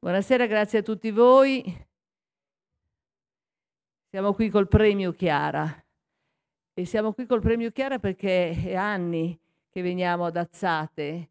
Buonasera, grazie a tutti voi. Siamo qui col premio Chiara e siamo qui col premio Chiara perché è anni che veniamo ad Azzate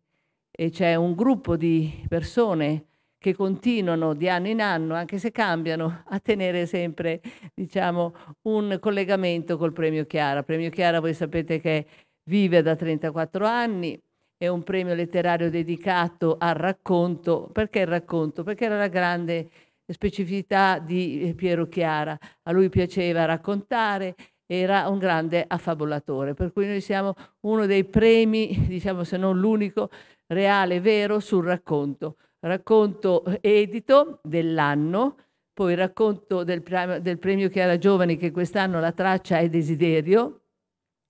e c'è un gruppo di persone che continuano di anno in anno, anche se cambiano, a tenere sempre diciamo, un collegamento col premio Chiara. Premio Chiara voi sapete che vive da 34 anni, è un premio letterario dedicato al racconto. Perché il racconto? Perché era la grande specificità di eh, Piero Chiara. A lui piaceva raccontare, era un grande affabulatore, per cui noi siamo uno dei premi, diciamo se non l'unico, reale, vero, sul racconto. Racconto edito dell'anno, poi racconto del, del premio Chiara Giovani che quest'anno la traccia è Desiderio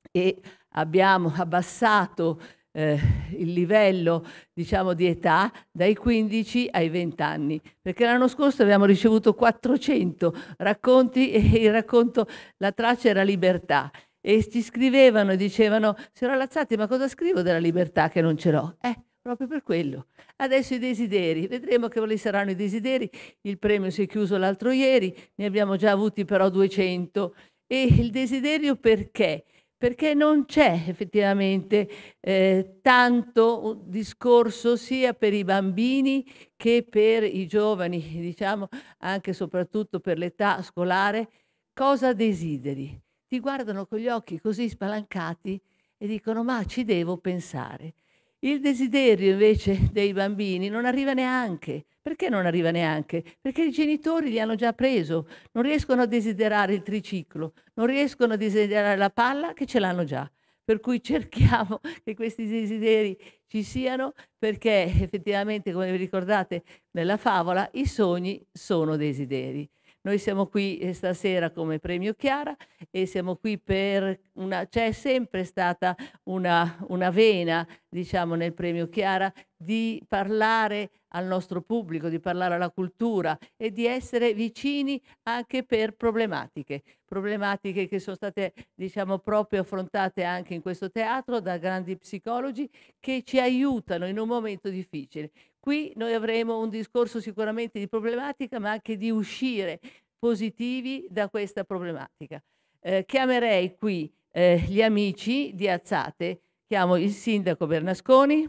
e abbiamo abbassato eh, il livello diciamo, di età dai 15 ai 20 anni, perché l'anno scorso abbiamo ricevuto 400 racconti e il racconto La traccia era libertà e ci scrivevano e dicevano, signora Lazzati, ma cosa scrivo della libertà che non ce l'ho? Eh, proprio per quello. Adesso i desideri, vedremo che quali saranno i desideri. Il premio si è chiuso l'altro ieri, ne abbiamo già avuti però 200. E il desiderio perché? perché non c'è effettivamente eh, tanto discorso sia per i bambini che per i giovani, diciamo anche e soprattutto per l'età scolare, cosa desideri. Ti guardano con gli occhi così spalancati e dicono ma ci devo pensare. Il desiderio invece dei bambini non arriva neanche. Perché non arriva neanche? Perché i genitori li hanno già preso, non riescono a desiderare il triciclo, non riescono a desiderare la palla che ce l'hanno già. Per cui cerchiamo che questi desideri ci siano perché effettivamente, come vi ricordate nella favola, i sogni sono desideri. Noi siamo qui eh, stasera come premio Chiara e siamo qui per una... c'è sempre stata una, una vena, diciamo, nel premio Chiara di parlare al nostro pubblico, di parlare alla cultura e di essere vicini anche per problematiche, problematiche che sono state diciamo proprio affrontate anche in questo teatro da grandi psicologi che ci aiutano in un momento difficile. Qui noi avremo un discorso sicuramente di problematica, ma anche di uscire positivi da questa problematica. Eh, chiamerei qui eh, gli amici di Azzate, chiamo il sindaco Bernasconi,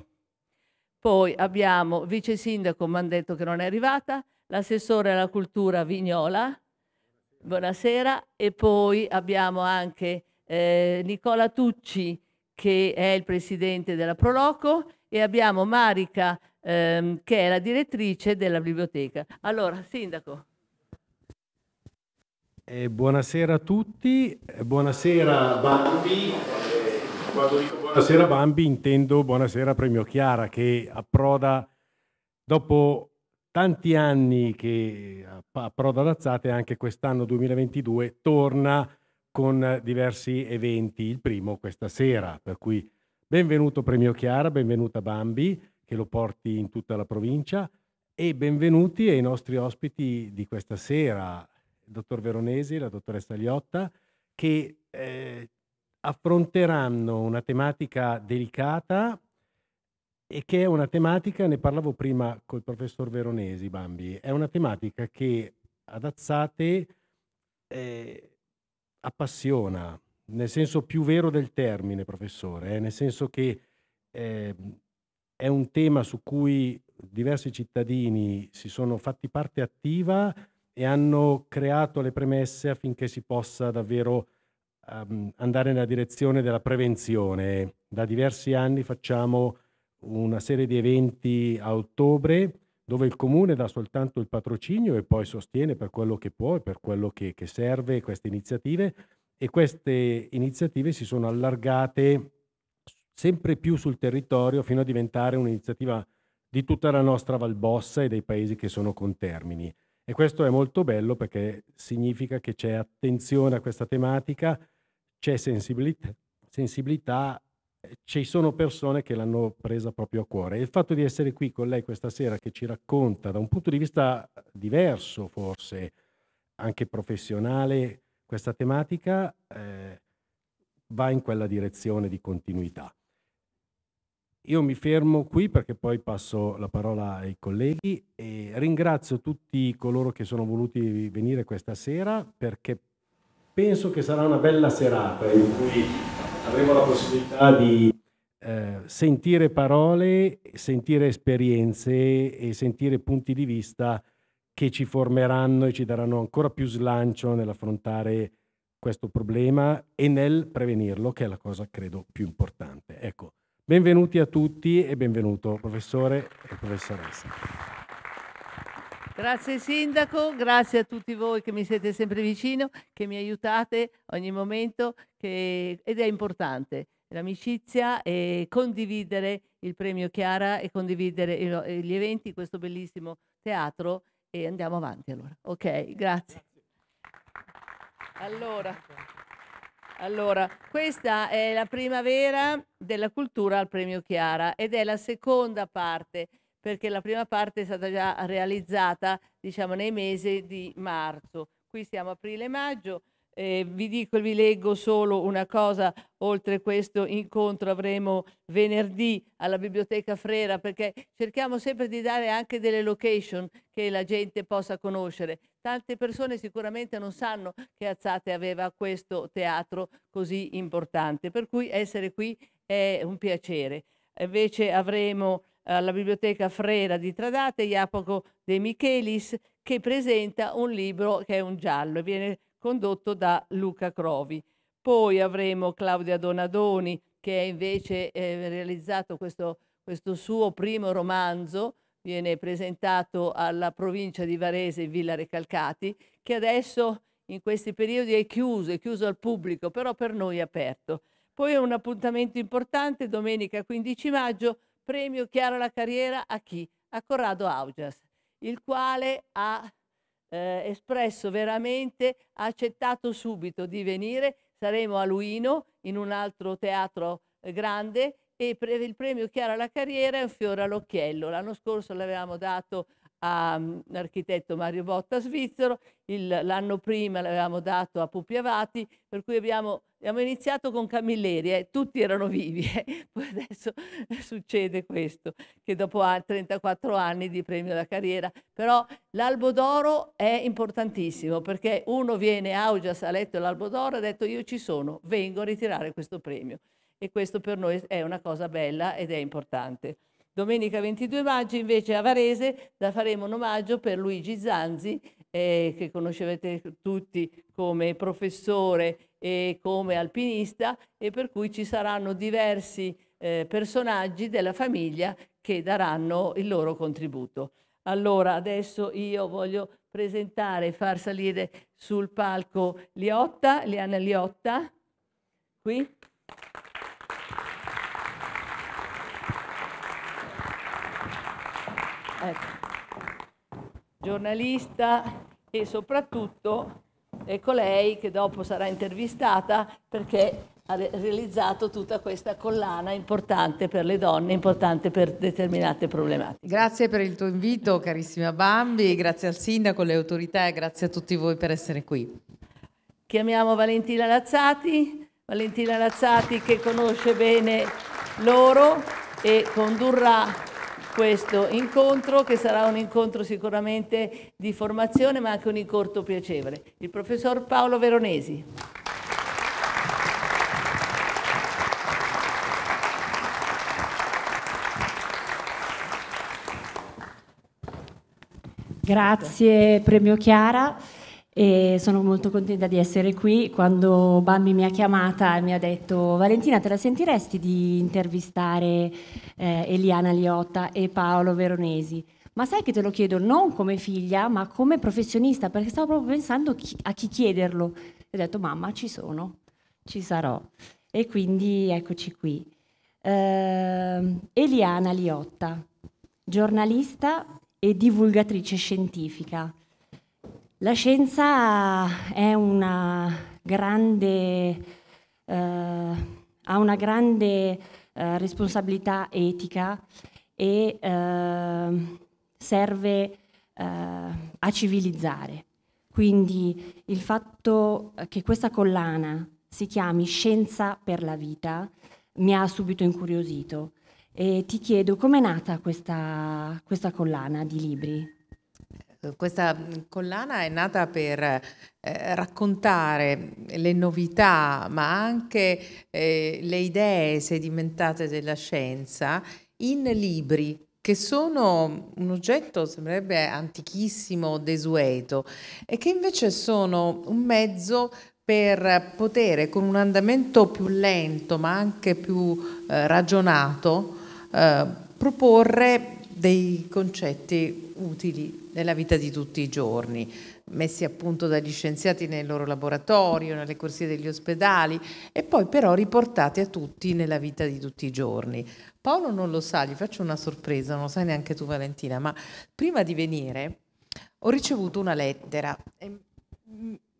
poi abbiamo vice sindaco mi hanno detto che non è arrivata, l'assessore alla cultura Vignola, buonasera, e poi abbiamo anche eh, Nicola Tucci che è il presidente della Proloco e abbiamo Marica ehm, che è la direttrice della biblioteca. Allora, Sindaco. Eh, buonasera a tutti, buonasera Bambi. Quando dico buonasera Bambi intendo buonasera Premio Chiara che approda dopo tanti anni che approda ad Azzate anche quest'anno 2022 torna con diversi eventi, il primo questa sera, per cui benvenuto Premio Chiara, benvenuta Bambi che lo porti in tutta la provincia e benvenuti ai nostri ospiti di questa sera, il dottor Veronesi e la dottoressa Liotta, che eh, affronteranno una tematica delicata e che è una tematica, ne parlavo prima col professor Veronesi, Bambi, è una tematica che ad Azzate eh, appassiona, nel senso più vero del termine, professore, eh, nel senso che eh, è un tema su cui diversi cittadini si sono fatti parte attiva e hanno creato le premesse affinché si possa davvero um, andare nella direzione della prevenzione. Da diversi anni facciamo una serie di eventi a ottobre dove il comune dà soltanto il patrocinio e poi sostiene per quello che può e per quello che, che serve queste iniziative e queste iniziative si sono allargate sempre più sul territorio fino a diventare un'iniziativa di tutta la nostra Valbossa e dei paesi che sono con termini. E questo è molto bello perché significa che c'è attenzione a questa tematica, c'è sensibilità, sensibilità eh, ci sono persone che l'hanno presa proprio a cuore. E il fatto di essere qui con lei questa sera che ci racconta da un punto di vista diverso, forse anche professionale, questa tematica eh, va in quella direzione di continuità. Io mi fermo qui perché poi passo la parola ai colleghi e ringrazio tutti coloro che sono voluti venire questa sera perché penso che sarà una bella serata in cui avremo la possibilità di eh, sentire parole, sentire esperienze e sentire punti di vista che ci formeranno e ci daranno ancora più slancio nell'affrontare questo problema e nel prevenirlo, che è la cosa credo più importante. Ecco. Benvenuti a tutti e benvenuto professore e professoressa. Grazie Sindaco, grazie a tutti voi che mi siete sempre vicino, che mi aiutate ogni momento che... ed è importante l'amicizia e condividere il premio Chiara e condividere gli eventi, questo bellissimo teatro e andiamo avanti allora. Ok, grazie. grazie. Allora. Allora, questa è la primavera della cultura al premio Chiara ed è la seconda parte perché la prima parte è stata già realizzata diciamo nei mesi di marzo. Qui siamo aprile-maggio. Eh, vi dico, e vi leggo solo una cosa, oltre questo incontro avremo venerdì alla Biblioteca Frera perché cerchiamo sempre di dare anche delle location che la gente possa conoscere. Tante persone sicuramente non sanno che Azzate aveva questo teatro così importante, per cui essere qui è un piacere. Invece avremo eh, alla Biblioteca Frera di Tradate Iapoco De Michelis che presenta un libro che è un giallo e viene condotto da Luca Crovi. Poi avremo Claudia Donadoni che invece eh, realizzato questo, questo suo primo romanzo viene presentato alla provincia di Varese in Villa Recalcati, che adesso in questi periodi è chiuso, è chiuso al pubblico, però per noi è aperto. Poi è un appuntamento importante, domenica 15 maggio, premio Chiara la Carriera a chi? A Corrado Augias, il quale ha eh, espresso veramente, ha accettato subito di venire. Saremo a Luino, in un altro teatro eh, grande, e il premio Chiara alla carriera è un fiore all'occhiello. L'anno scorso l'avevamo dato all'architetto mm, Mario Botta svizzero, l'anno prima l'avevamo dato a Pupi Avati, per cui abbiamo, abbiamo iniziato con Camilleri, eh, tutti erano vivi, eh. poi adesso succede questo, che dopo 34 anni di premio alla carriera, però l'albo d'oro è importantissimo perché uno viene, a Augias ha letto l'albo d'oro e ha detto io ci sono, vengo a ritirare questo premio e questo per noi è una cosa bella ed è importante. Domenica 22 maggio invece a Varese la faremo un omaggio per Luigi Zanzi, eh, che conoscevete tutti come professore e come alpinista e per cui ci saranno diversi eh, personaggi della famiglia che daranno il loro contributo. Allora adesso io voglio presentare e far salire sul palco Liotta, Liana Liotta, qui. ecco. giornalista e soprattutto ecco lei che dopo sarà intervistata perché ha realizzato tutta questa collana importante per le donne, importante per determinate problematiche. Grazie per il tuo invito, carissima Bambi, grazie al sindaco, alle autorità e grazie a tutti voi per essere qui. Chiamiamo Valentina Lazzati, Valentina Lazzati che conosce bene loro e condurrà questo incontro che sarà un incontro sicuramente di formazione ma anche un incontro piacevole. Il professor Paolo Veronesi. Grazie Premio Chiara e sono molto contenta di essere qui. Quando Bambi mi ha chiamata e mi ha detto Valentina te la sentiresti di intervistare eh, Eliana Liotta e Paolo Veronesi? Ma sai che te lo chiedo non come figlia ma come professionista perché stavo proprio pensando chi, a chi chiederlo. E ho detto mamma ci sono, ci sarò. E quindi eccoci qui. Eh, Eliana Liotta, giornalista e divulgatrice scientifica la scienza è una grande, eh, ha una grande eh, responsabilità etica e eh, serve eh, a civilizzare. Quindi il fatto che questa collana si chiami Scienza per la vita mi ha subito incuriosito. E ti chiedo com'è nata questa, questa collana di libri? Eh, questa mm, collana è nata per eh, raccontare le novità, ma anche eh, le idee sedimentate della scienza in libri che sono un oggetto, sembrerebbe antichissimo, desueto, e che invece sono un mezzo per poter, con un andamento più lento, ma anche più eh, ragionato, eh, proporre dei concetti utili nella vita di tutti i giorni, messi a punto dagli scienziati nel loro laboratorio, nelle corsie degli ospedali e poi però riportati a tutti nella vita di tutti i giorni. Paolo non lo sa, gli faccio una sorpresa, non lo sai neanche tu Valentina, ma prima di venire ho ricevuto una lettera.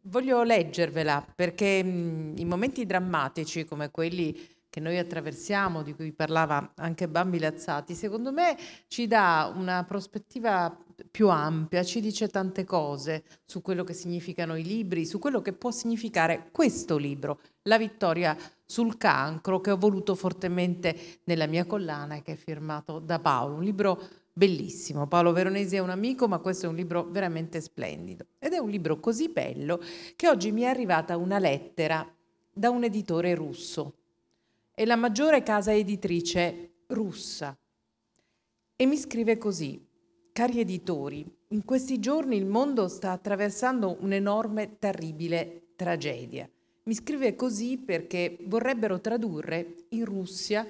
Voglio leggervela perché in momenti drammatici come quelli che noi attraversiamo, di cui parlava anche Bambi Lazzati, secondo me ci dà una prospettiva più ampia, ci dice tante cose su quello che significano i libri, su quello che può significare questo libro, La vittoria sul cancro, che ho voluto fortemente nella mia collana e che è firmato da Paolo, un libro bellissimo. Paolo Veronesi è un amico, ma questo è un libro veramente splendido. Ed è un libro così bello che oggi mi è arrivata una lettera da un editore russo è la maggiore casa editrice russa e mi scrive così, cari editori, in questi giorni il mondo sta attraversando un'enorme, terribile tragedia. Mi scrive così perché vorrebbero tradurre in Russia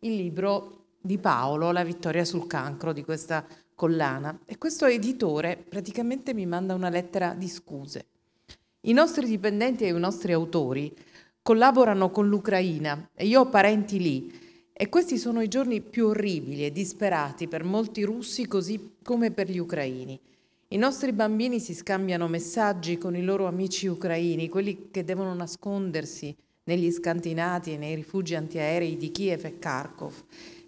il libro di Paolo, La vittoria sul cancro, di questa collana. E questo editore praticamente mi manda una lettera di scuse. I nostri dipendenti e i nostri autori collaborano con l'Ucraina e io ho parenti lì. E questi sono i giorni più orribili e disperati per molti russi così come per gli ucraini. I nostri bambini si scambiano messaggi con i loro amici ucraini, quelli che devono nascondersi negli scantinati e nei rifugi antiaerei di Kiev e Kharkov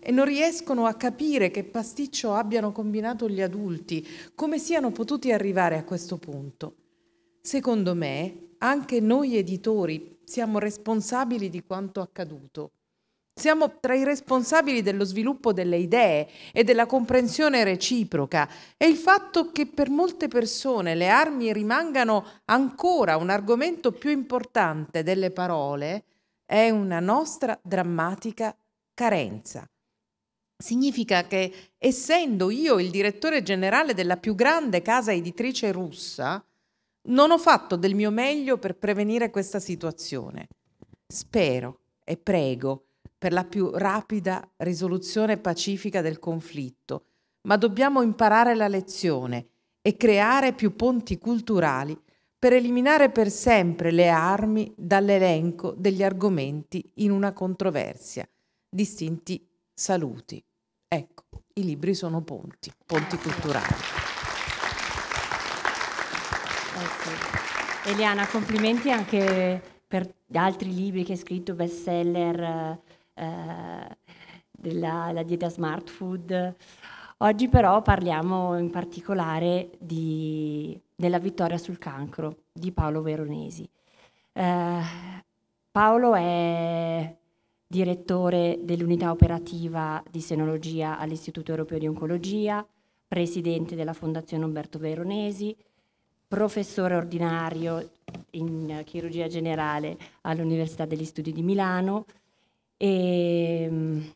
e non riescono a capire che pasticcio abbiano combinato gli adulti, come siano potuti arrivare a questo punto. Secondo me, anche noi editori siamo responsabili di quanto accaduto. Siamo tra i responsabili dello sviluppo delle idee e della comprensione reciproca e il fatto che per molte persone le armi rimangano ancora un argomento più importante delle parole è una nostra drammatica carenza. Significa che essendo io il direttore generale della più grande casa editrice russa, non ho fatto del mio meglio per prevenire questa situazione. Spero e prego per la più rapida risoluzione pacifica del conflitto, ma dobbiamo imparare la lezione e creare più ponti culturali per eliminare per sempre le armi dall'elenco degli argomenti in una controversia. Distinti saluti. Ecco, i libri sono ponti, ponti culturali. Eh Eliana, complimenti anche per gli altri libri che hai scritto, bestseller, eh, della dieta smart food. Oggi però parliamo in particolare di, della vittoria sul cancro di Paolo Veronesi. Eh, Paolo è direttore dell'unità operativa di senologia all'Istituto Europeo di Oncologia, presidente della Fondazione Umberto Veronesi, professore ordinario in chirurgia generale all'Università degli Studi di Milano e ehm,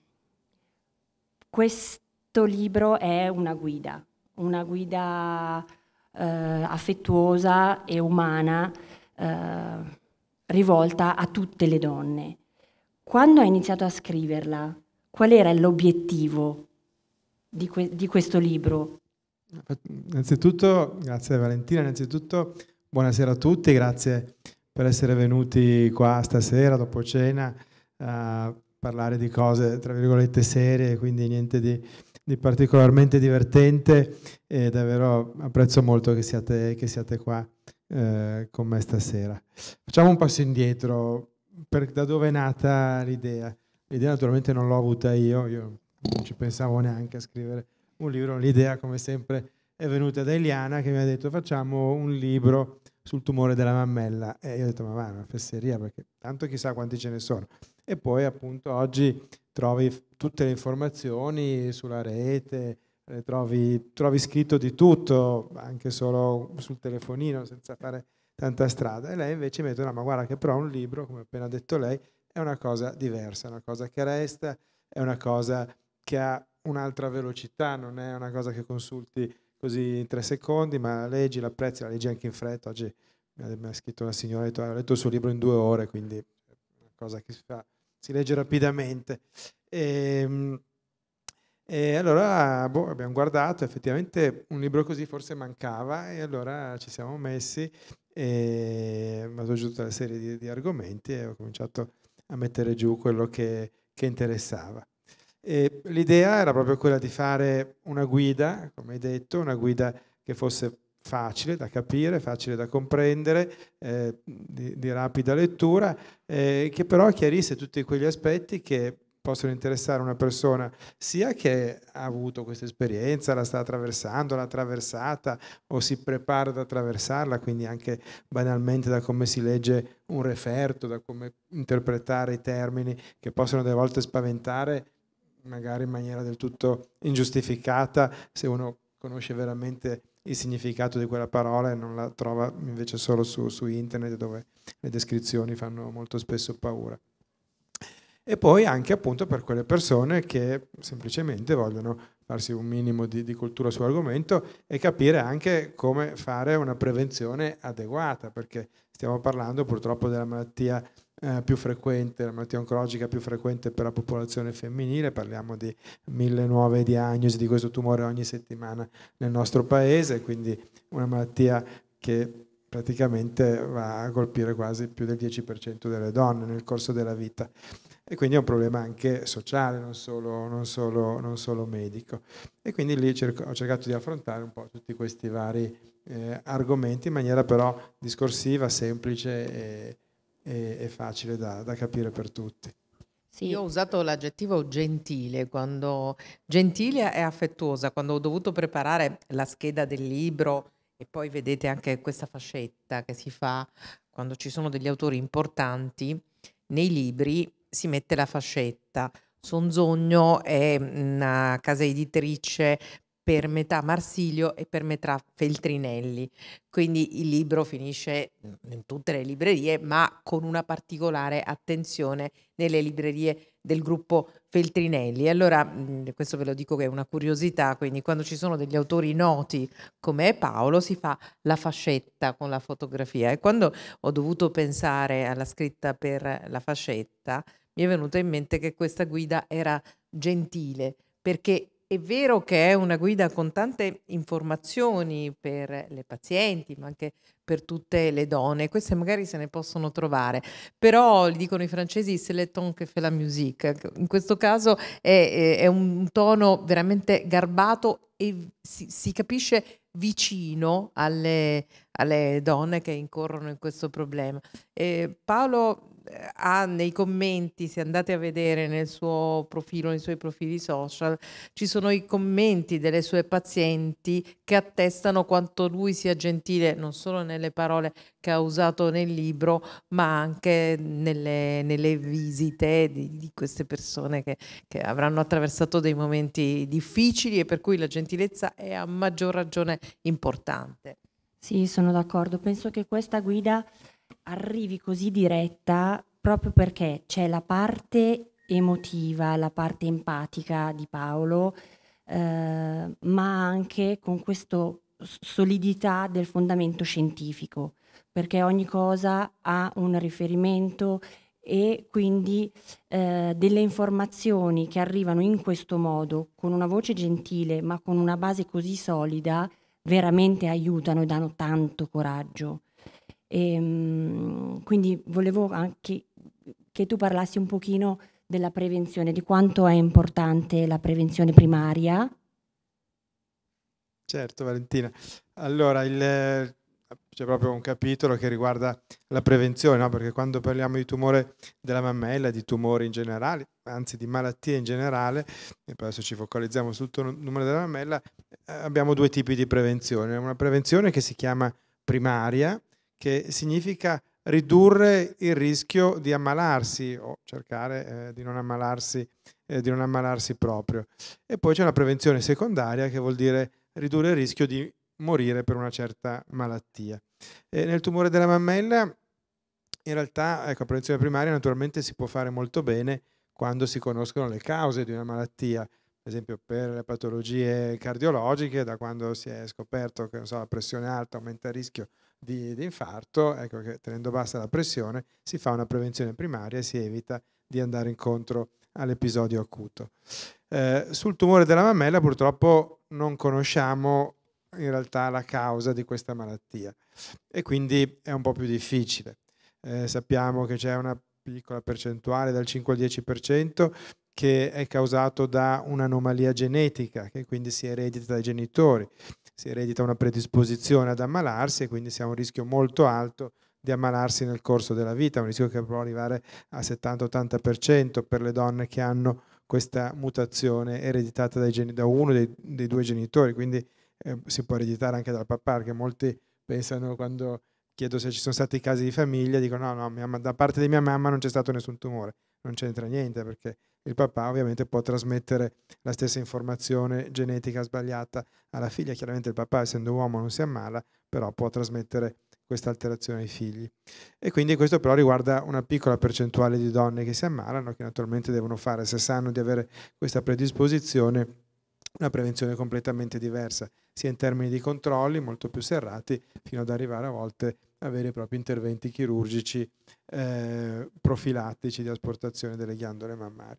questo libro è una guida, una guida eh, affettuosa e umana eh, rivolta a tutte le donne. Quando hai iniziato a scriverla, qual era l'obiettivo di, que di questo libro? Innanzitutto, grazie Valentina, innanzitutto buonasera a tutti, grazie per essere venuti qua stasera dopo cena a parlare di cose tra virgolette serie, quindi niente di, di particolarmente divertente e davvero apprezzo molto che siate, che siate qua eh, con me stasera. Facciamo un passo indietro, per, da dove è nata l'idea? L'idea naturalmente non l'ho avuta io, io non ci pensavo neanche a scrivere un libro. L'idea, come sempre, è venuta da Eliana che mi ha detto facciamo un libro sul tumore della mammella. E io ho detto, ma va, una fesseria, perché tanto chissà quanti ce ne sono. E poi appunto oggi trovi tutte le informazioni sulla rete, eh, trovi, trovi scritto di tutto, anche solo sul telefonino, senza fare tanta strada. E lei invece mi ha detto, no, ma guarda che però un libro, come appena detto lei, è una cosa diversa, è una cosa che resta, è una cosa che ha un'altra velocità, non è una cosa che consulti così in tre secondi, ma leggi, la la leggi anche in fretta. Oggi mi ha scritto una signora, ha letto il suo libro in due ore, quindi è una cosa che si, fa, si legge rapidamente. E, ehm, e allora boh, abbiamo guardato, effettivamente un libro così forse mancava e allora ci siamo messi, e vado giù tutta una serie di, di argomenti e ho cominciato a mettere giù quello che, che interessava. E l'idea era proprio quella di fare una guida, come hai detto, una guida che fosse facile da capire, facile da comprendere, eh, di, di, rapida lettura, eh, che però chiarisse tutti quegli aspetti che possono interessare una persona sia che ha avuto questa esperienza, la sta attraversando, l'ha attraversata o si prepara ad attraversarla, quindi anche banalmente da come si legge un referto, da come interpretare i termini che possono delle volte spaventare magari in maniera del tutto ingiustificata se uno conosce veramente il significato di quella parola e non la trova invece solo su, su internet dove le descrizioni fanno molto spesso paura. E poi anche appunto per quelle persone che semplicemente vogliono farsi un minimo di, di cultura sull'argomento e capire anche come fare una prevenzione adeguata, perché stiamo parlando purtroppo della malattia eh, più frequente, la malattia oncologica più frequente per la popolazione femminile, parliamo di mille nuove diagnosi di questo tumore ogni settimana nel nostro paese, quindi una malattia che praticamente va a colpire quasi più del 10% delle donne nel corso della vita. E quindi è un problema anche sociale, non solo, non solo, non solo medico. E quindi lì ho cercato di affrontare un po' tutti questi vari eh, argomenti in maniera però discorsiva, semplice e, e, e facile da, da capire per tutti. Sì. Io ho usato l'aggettivo gentile, quando, gentile e affettuosa, quando ho dovuto preparare la scheda del libro e poi vedete anche questa fascetta che si fa quando ci sono degli autori importanti, nei libri si mette la fascetta. Sonzogno è una casa editrice per metà Marsilio e per metà Feltrinelli. Quindi il libro finisce mm, in tutte le librerie, ma con una particolare attenzione nelle librerie del gruppo Feltrinelli. Allora, mm, questo ve lo dico che è una curiosità, quindi quando ci sono degli autori noti come Paolo si fa la fascetta con la fotografia e quando ho dovuto pensare alla scritta per la fascetta, mi è venuto in mente che questa guida era gentile perché è vero che è una guida con tante informazioni per le pazienti, ma anche per tutte le donne, queste magari se ne possono trovare, però dicono i francesi c'est le ton che fait la musique, in questo caso è, è un tono veramente garbato e si, si capisce vicino alle, alle, donne che incorrono in questo problema. Eh, Paolo ha nei commenti, se andate a vedere nel suo profilo, nei suoi profili social, ci sono i commenti delle sue pazienti che attestano quanto lui sia gentile non solo nelle parole che ha usato nel libro, ma anche nelle, nelle visite di, di, queste persone che, che avranno attraversato dei momenti difficili e per cui la gentilezza è a maggior ragione importante. Sì, sono d'accordo. Penso che questa guida arrivi così diretta proprio perché c'è la parte emotiva, la parte empatica di Paolo, eh, ma anche con questa solidità del fondamento scientifico, perché ogni cosa ha un riferimento e quindi eh, delle informazioni che arrivano in questo modo, con una voce gentile ma con una base così solida, veramente aiutano e danno tanto coraggio. E, ehm, quindi volevo anche che tu parlassi un pochino della prevenzione, di quanto è importante la prevenzione primaria. Certo, Valentina. Allora, il, c'è proprio un capitolo che riguarda la prevenzione, no? perché quando parliamo di tumore della mammella, di tumori in generale, anzi di malattie in generale, e poi adesso ci focalizziamo sul tumore della mammella, eh, abbiamo due tipi di prevenzione. Una prevenzione che si chiama primaria, che significa ridurre il rischio di ammalarsi o cercare eh, di, non ammalarsi, eh, di non ammalarsi proprio. E poi c'è la prevenzione secondaria che vuol dire ridurre il rischio di morire per una certa malattia. E nel tumore della mammella, in realtà, ecco, la prevenzione primaria naturalmente si può fare molto bene quando si conoscono le cause di una malattia, ad esempio per le patologie cardiologiche, da quando si è scoperto che so, la pressione alta aumenta il rischio di, di infarto, ecco che tenendo bassa la pressione si fa una prevenzione primaria e si evita di andare incontro all'episodio acuto. Eh, sul tumore della mammella purtroppo non conosciamo in realtà la causa di questa malattia e quindi è un po' più difficile. Eh, sappiamo che c'è una piccola percentuale dal 5 al 10% che è causato da un'anomalia genetica che quindi si eredita dai genitori si eredita una predisposizione ad ammalarsi e quindi si ha un rischio molto alto di ammalarsi nel corso della vita, un rischio che può arrivare al 70-80% per le donne che hanno questa mutazione ereditata geni, da uno dei, dei, due genitori, quindi eh, si può ereditare anche dal papà, perché molti pensano quando chiedo se ci sono stati casi di famiglia, dicono no, no, mia, da parte di mia mamma non c'è stato nessun tumore, non c'entra niente perché il papà ovviamente può trasmettere la stessa informazione genetica sbagliata alla figlia. Chiaramente il papà, essendo uomo, non si ammala, però può trasmettere questa alterazione ai figli. E quindi questo però riguarda una piccola percentuale di donne che si ammalano, che naturalmente devono fare, se sanno di avere questa predisposizione, una prevenzione completamente diversa, sia in termini di controlli molto più serrati, fino ad arrivare a volte a veri e propri interventi chirurgici eh, profilattici di asportazione delle ghiandole mammarie.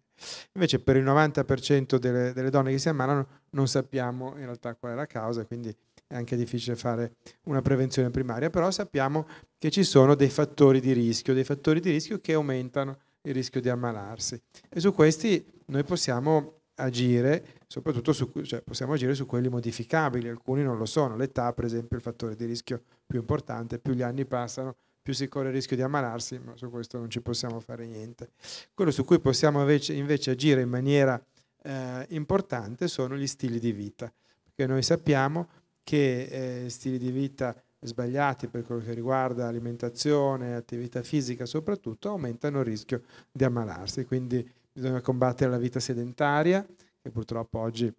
Invece per il 90% delle, delle, donne che si ammalano non sappiamo in realtà qual è la causa, quindi è anche difficile fare una prevenzione primaria, però sappiamo che ci sono dei fattori di rischio, dei fattori di rischio che aumentano il rischio di ammalarsi e su questi noi possiamo agire soprattutto su, cioè, possiamo agire su quelli modificabili, alcuni non lo sono, l'età per esempio è il fattore di rischio più importante, più gli anni passano, più si corre il rischio di ammalarsi, ma su questo non ci possiamo fare niente. Quello su cui possiamo invece, invece agire in maniera eh, importante sono gli stili di vita, perché noi sappiamo che eh, stili di vita sbagliati per quello che riguarda alimentazione, attività fisica soprattutto, aumentano il rischio di ammalarsi, quindi bisogna combattere la vita sedentaria, che purtroppo oggi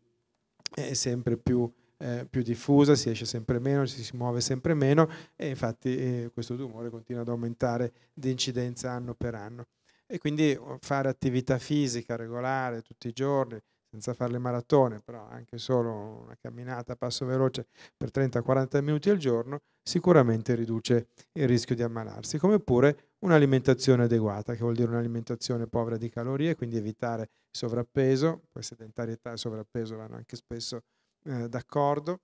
è sempre più, eh, più diffusa, si esce sempre meno, si muove sempre meno e infatti eh, questo tumore continua ad aumentare di incidenza anno per anno. E quindi oh, fare attività fisica regolare tutti i giorni, senza fare le maratone, però anche solo una camminata a passo veloce per 30-40 minuti al giorno, sicuramente riduce il rischio di ammalarsi, come pure un'alimentazione adeguata, che vuol dire un'alimentazione povera di calorie, quindi evitare sovrappeso, poi sedentarietà e sovrappeso vanno anche spesso eh, d'accordo,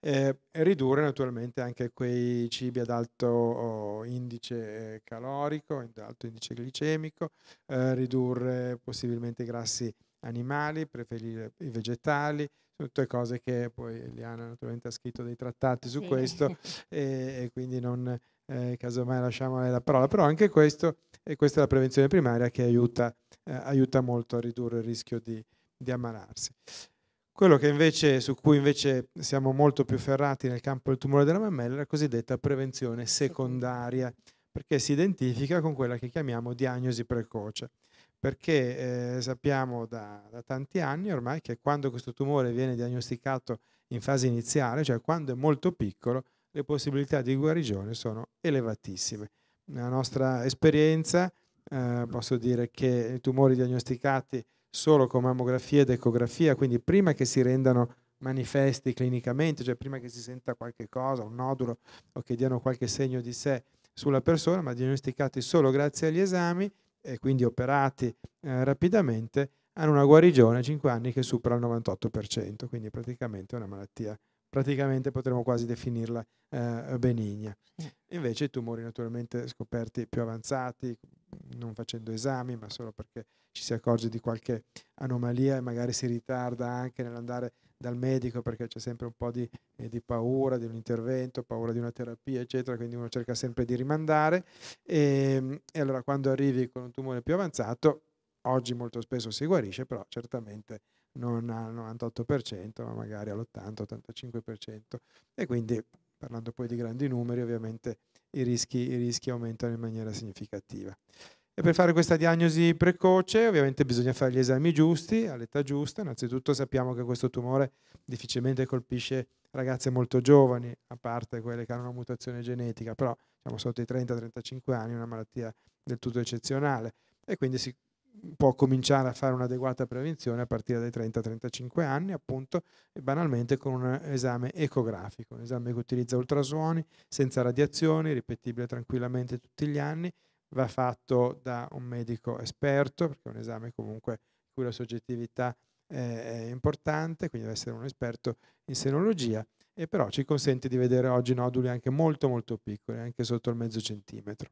eh, e ridurre naturalmente anche quei cibi ad alto oh, indice eh, calorico, ad alto indice glicemico, eh, ridurre possibilmente i grassi animali, preferire i vegetali, tutte cose che poi Eliana naturalmente ha scritto dei trattati su sì. questo e, e, quindi non, eh, casomai lasciamo la parola, però anche questo, e questa è la prevenzione primaria che aiuta, eh, aiuta molto a ridurre il rischio di, di ammalarsi. Quello invece, su cui invece siamo molto più ferrati nel campo del tumore della mammella è la cosiddetta prevenzione secondaria, perché si identifica con quella che chiamiamo diagnosi precoce. Perché eh, sappiamo da, da, tanti anni ormai che quando questo tumore viene diagnosticato in fase iniziale, cioè quando è molto piccolo, le possibilità di guarigione sono elevatissime. Nella nostra esperienza eh, posso dire che i tumori diagnosticati solo con mammografia ed ecografia, quindi prima che si rendano manifesti clinicamente, cioè prima che si senta qualche cosa, un nodulo o che diano qualche segno di sé sulla persona, ma diagnosticati solo grazie agli esami e quindi operati eh, rapidamente, hanno una guarigione a 5 anni che supera il 98%, quindi praticamente è una malattia praticamente potremmo quasi definirla eh, benigna. Mm. Invece i tumori naturalmente scoperti più avanzati, non facendo esami, ma solo perché ci si accorge di qualche anomalia e magari si ritarda anche nell'andare dal medico perché c'è sempre un po' di, eh, di, paura di un intervento, paura di una terapia, eccetera, quindi uno cerca sempre di rimandare. E, ehm, e allora quando arrivi con un tumore più avanzato, oggi molto spesso si guarisce, però certamente non al 98%, ma magari all'80-85%. E quindi, parlando poi di grandi numeri, ovviamente i rischi, i rischi aumentano in maniera significativa. E per fare questa diagnosi precoce ovviamente bisogna fare gli esami giusti, all'età giusta. Innanzitutto sappiamo che questo tumore difficilmente colpisce ragazze molto giovani, a parte quelle che hanno una mutazione genetica, però siamo sotto i 30-35 anni, una malattia del tutto eccezionale. E quindi si può cominciare a fare un'adeguata prevenzione a partire dai 30-35 anni, appunto, e banalmente con un esame ecografico, un esame che utilizza ultrasuoni, senza radiazioni, ripetibile tranquillamente tutti gli anni, va fatto da un medico esperto, perché è un esame comunque cui la soggettività è importante, quindi deve essere un esperto in senologia, e però ci consente di vedere oggi noduli anche molto molto piccoli, anche sotto il mezzo centimetro.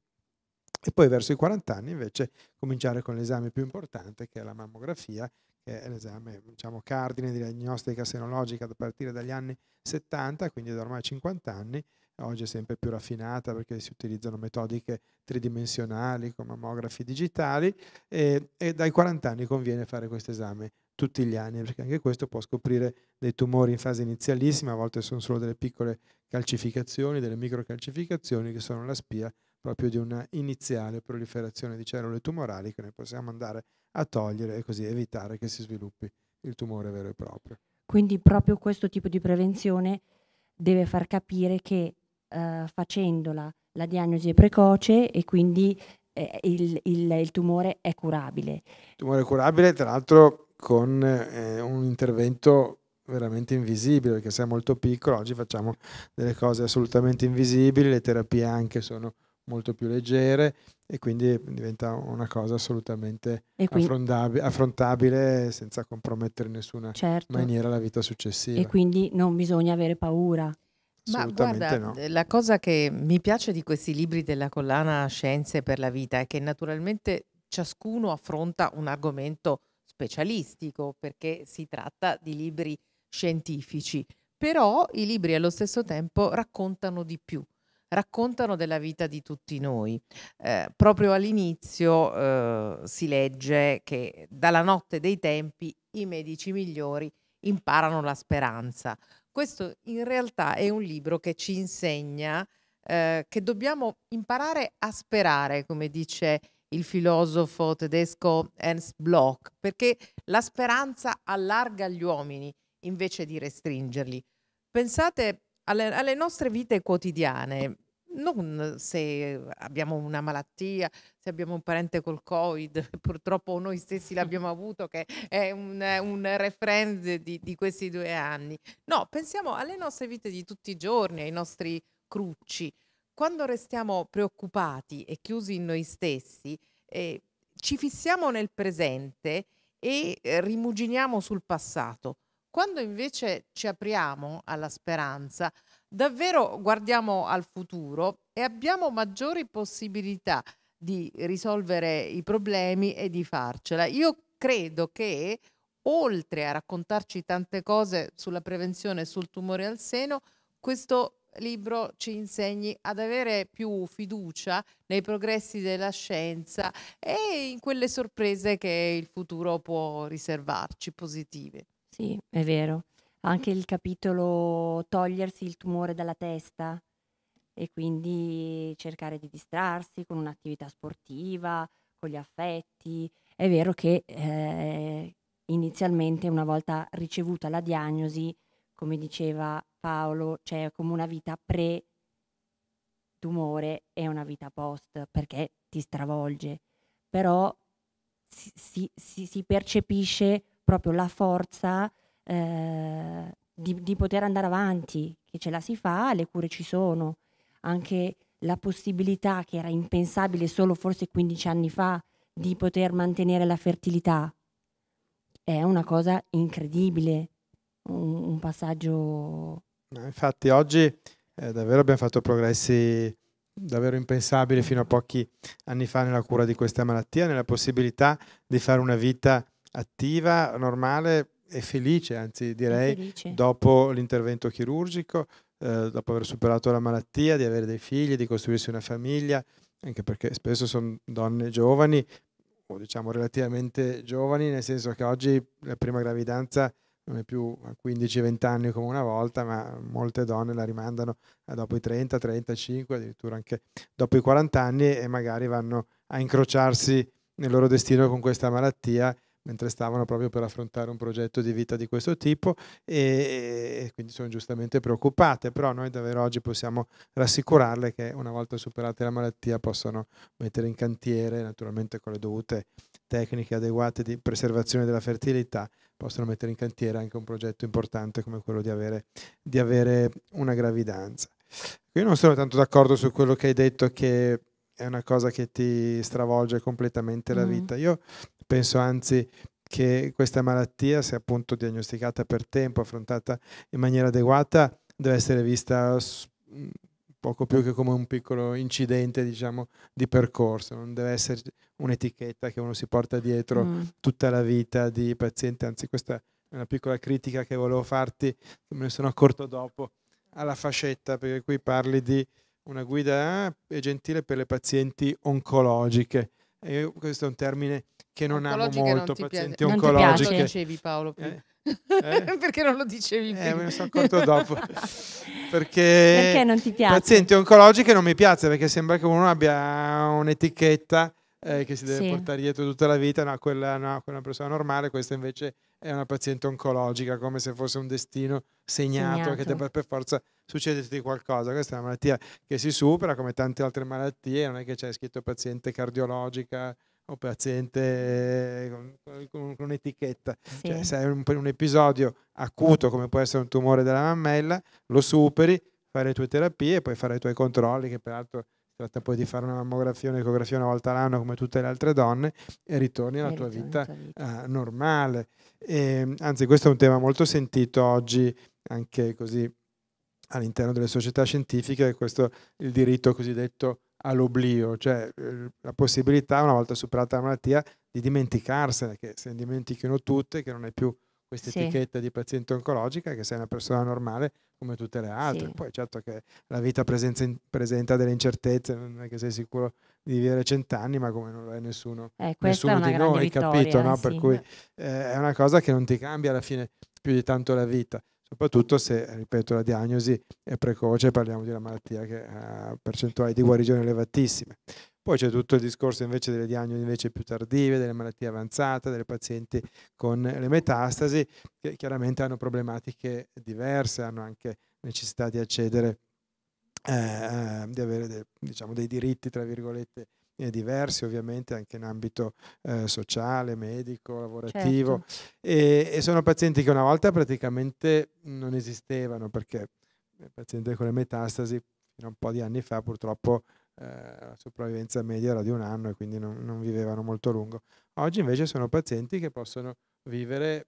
E poi verso i 40 anni invece cominciare con l'esame più importante che è la mammografia, che è l'esame diciamo, cardine di diagnostica senologica a partire dagli anni 70, quindi da ormai 50 anni, oggi è sempre più raffinata perché si utilizzano metodiche tridimensionali con mammografi digitali e, e dai 40 anni conviene fare questo esame tutti gli anni perché anche questo può scoprire dei tumori in fase inizialissima, a volte sono solo delle piccole calcificazioni, delle microcalcificazioni che sono la spia proprio di una iniziale proliferazione di cellule tumorali che noi possiamo andare a togliere e così evitare che si sviluppi il tumore vero e proprio. Quindi proprio questo tipo di prevenzione deve far capire che eh, facendola la diagnosi è precoce e quindi eh, il, il, il, tumore è curabile. Il tumore è curabile tra l'altro con eh, un intervento veramente invisibile perché se è molto piccolo oggi facciamo delle cose assolutamente invisibili, le terapie anche sono molto più leggere e quindi diventa una cosa assolutamente affrontabile senza compromettere in nessuna certo. maniera la vita successiva. E quindi non bisogna avere paura. Ma guarda, no. la cosa che mi piace di questi libri della collana Scienze per la vita è che naturalmente ciascuno affronta un argomento specialistico perché si tratta di libri scientifici, però i libri allo stesso tempo raccontano di più raccontano della vita di tutti noi. Eh, proprio all'inizio eh, si legge che dalla notte dei tempi i medici migliori imparano la speranza. Questo in realtà è un libro che ci insegna eh, che dobbiamo imparare a sperare, come dice il filosofo tedesco Ernst Bloch, perché la speranza allarga gli uomini invece di restringerli. Pensate alle, alle nostre vite quotidiane non se abbiamo una malattia, se abbiamo un parente col Covid, purtroppo noi stessi l'abbiamo avuto, che è un, un referenze di, di, questi due anni. No, pensiamo alle nostre vite di tutti i giorni, ai nostri crucci. Quando restiamo preoccupati e chiusi in noi stessi, eh, ci fissiamo nel presente e eh, rimuginiamo sul passato. Quando invece ci apriamo alla speranza, davvero guardiamo al futuro e abbiamo maggiori possibilità di risolvere i problemi e di farcela. Io credo che oltre a raccontarci tante cose sulla prevenzione e sul tumore al seno, questo libro ci insegni ad avere più fiducia nei progressi della scienza e in quelle sorprese che il futuro può riservarci positive. Sì, è vero. Anche il capitolo togliersi il tumore dalla testa e quindi cercare di distrarsi con un'attività sportiva, con gli affetti. È vero che eh, inizialmente una volta ricevuta la diagnosi, come diceva Paolo, c'è come una vita pre tumore e una vita post perché ti stravolge, però si, si, si percepisce proprio la forza eh, di, di, poter andare avanti, che ce la si fa, le cure ci sono, anche la possibilità che era impensabile solo forse 15 anni fa di poter mantenere la fertilità è una cosa incredibile, un, un passaggio. Infatti oggi eh, davvero abbiamo fatto progressi davvero impensabili fino a pochi anni fa nella cura di questa malattia, nella possibilità di fare una vita attiva, normale e felice, anzi direi, felice. dopo l'intervento chirurgico, eh, dopo aver superato la malattia, di avere dei figli, di costruirsi una famiglia, anche perché spesso sono donne giovani o diciamo relativamente giovani, nel senso che oggi la prima gravidanza non è più a 15-20 anni come una volta, ma molte donne la rimandano dopo i 30, 35, addirittura anche dopo i 40 anni e magari vanno a incrociarsi nel loro destino con questa malattia mentre stavano proprio per affrontare un progetto di vita di questo tipo e, e quindi sono giustamente preoccupate, però noi davvero oggi possiamo rassicurarle che una volta superate la malattia possono mettere in cantiere, naturalmente con le dovute tecniche adeguate di preservazione della fertilità, possono mettere in cantiere anche un progetto importante come quello di avere, di avere una gravidanza. Io non sono tanto d'accordo su quello che hai detto che è una cosa che ti stravolge completamente la mm. vita. Io Penso anzi che questa malattia, se appunto diagnosticata per tempo, affrontata in maniera adeguata, deve essere vista mm, poco più che come un piccolo incidente diciamo, di percorso, non deve essere un'etichetta che uno si porta dietro mm. tutta la vita di paziente, anzi questa è una piccola critica che volevo farti, me ne sono accorto dopo, alla fascetta, perché qui parli di una guida eh, e gentile per le pazienti oncologiche, e questo è un termine che non amo molto, non pazienti non oncologiche. Perché lo dicevi Paolo? Eh? Eh? perché non lo dicevi eh, prima? me ne sono accorto dopo. perché, perché non ti piace? Pazienti oncologiche non mi piace perché sembra che uno abbia un'etichetta eh, che si deve sì. portare dietro tutta la vita, no, quella, no, quella persona normale, questa invece è una paziente oncologica, come se fosse un destino segnato, segnato. che debba per forza succederti qualcosa. Questa è una malattia che si supera come tante altre malattie, non è che c'è scritto paziente cardiologica, o paziente eh, con, con, con un'etichetta. Sì. Cioè, se hai un, un, episodio acuto come può essere un tumore della mammella, lo superi, fai le tue terapie, poi fare i tuoi controlli, che peraltro si tratta poi di fare una mammografia, un'ecografia una volta all'anno come tutte le altre donne e ritorni alla e tua, vita, vita, uh, normale. E, ehm, anzi, questo è un tema molto sentito oggi, anche così all'interno delle società scientifiche, questo il diritto cosiddetto all'oblio, cioè ehm, la possibilità, una volta superata la malattia, di dimenticarsene, che se ne dimentichino tutte, che non è più questa sì. etichetta di paziente oncologica, che sei una persona normale come tutte le altre. Sì. Poi certo che la vita in, presenta delle incertezze, non è che sei sicuro di vivere cent'anni, ma come non lo è nessuno, eh, nessuno è di noi, vittoria, capito? No? Sì. Per cui eh, è una cosa che non ti cambia alla fine più di tanto la vita soprattutto se, ripeto, la diagnosi è precoce, parliamo di una malattia che ha percentuali di guarigione elevatissime. Poi c'è tutto il discorso invece delle diagnosi invece più tardive, delle malattie avanzate, delle pazienti con le metastasi, che chiaramente hanno problematiche diverse, hanno anche necessità di accedere, eh, eh di avere dei, diciamo, dei diritti, tra virgolette, diversi ovviamente anche in ambito eh, sociale, medico, lavorativo certo. e, e, sono pazienti che una volta praticamente non esistevano perché il paziente con le metastasi fino a un po' di anni fa purtroppo eh, la sopravvivenza media era di un anno e quindi non, non vivevano molto lungo. Oggi invece sono pazienti che possono vivere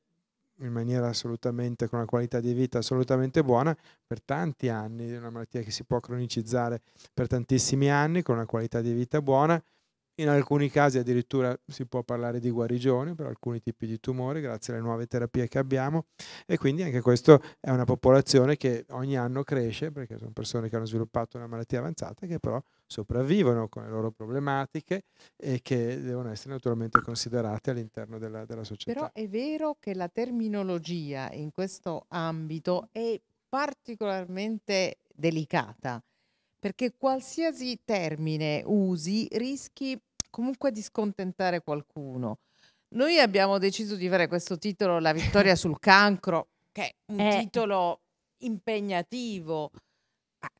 in maniera assolutamente con una qualità di vita assolutamente buona per tanti anni, è una malattia che si può cronicizzare per tantissimi anni con una qualità di vita buona in alcuni casi addirittura si può parlare di guarigione per alcuni tipi di tumori grazie alle nuove terapie che abbiamo e quindi anche questa è una popolazione che ogni anno cresce perché sono persone che hanno sviluppato una malattia avanzata che però sopravvivono con le loro problematiche e che devono essere naturalmente considerate all'interno della, della società. Però è vero che la terminologia in questo ambito è particolarmente delicata perché qualsiasi termine usi rischi comunque di scontentare qualcuno. Noi abbiamo deciso di fare questo titolo La vittoria sul cancro, che è un eh. titolo impegnativo.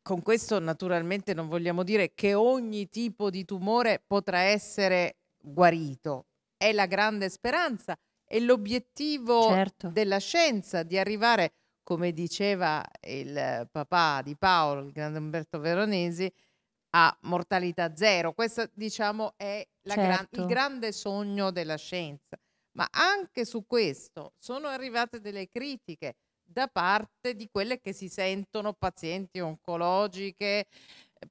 Con questo naturalmente non vogliamo dire che ogni tipo di tumore potrà essere guarito. È la grande speranza, è l'obiettivo certo. della scienza di arrivare a come diceva il papà di Paolo, il grande Umberto Veronesi, a mortalità zero. Questo diciamo è certo. gran, il certo. grande sogno della scienza. Ma anche su questo sono arrivate delle critiche da parte di quelle che si sentono pazienti oncologiche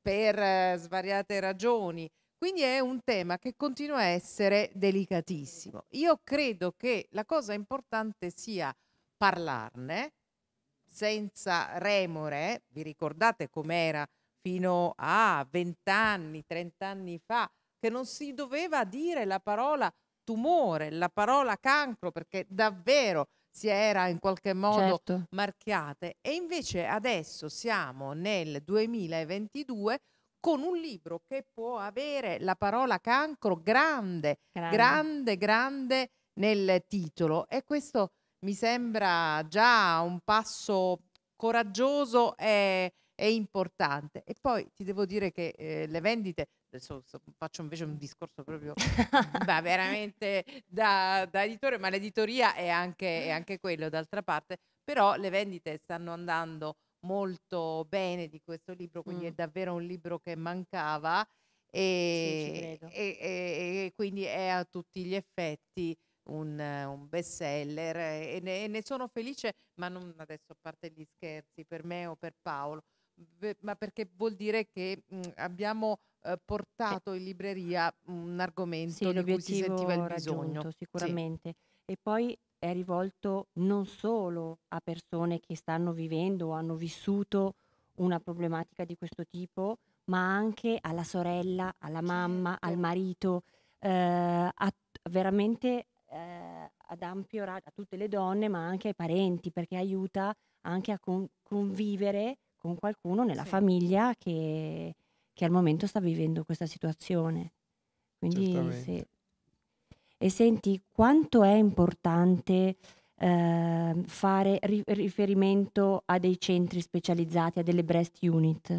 per eh, svariate ragioni. Quindi è un tema che continua a essere delicatissimo. Io credo che la cosa importante sia parlarne, senza remore, vi ricordate com'era fino a 20 anni, 30 anni fa, che non si doveva dire la parola tumore, la parola cancro, perché davvero si era in qualche modo certo. marchiate. E invece adesso siamo nel 2022 con un libro che può avere la parola cancro grande, grande, grande, grande nel titolo. E questo mi sembra già un passo coraggioso e, e importante. E poi ti devo dire che eh, le vendite, adesso faccio invece un discorso proprio bah, veramente da, da, editore, ma l'editoria è anche, è anche quello d'altra parte, però le vendite stanno andando molto bene di questo libro, quindi mm. è davvero un libro che mancava e, sì, e, e, e quindi è a tutti gli effetti un, un best seller e ne, e ne sono felice, ma non adesso a parte gli scherzi, per me o per Paolo, ma perché vuol dire che mh, mm, abbiamo eh, portato in libreria un argomento sì, di cui si sentiva il bisogno. Raggiunto, sicuramente. Sì. E poi è rivolto non solo a persone che stanno vivendo o hanno vissuto una problematica di questo tipo, ma anche alla sorella, alla certo. mamma, certo. al marito, eh, a, veramente eh, ad ampio raggio a tutte le donne, ma anche ai parenti, perché aiuta anche a con- convivere con qualcuno nella sì. famiglia che, che, al momento sta vivendo questa situazione. Quindi, sì. E senti, quanto è importante eh, fare ri- riferimento a dei centri specializzati, a delle breast unit?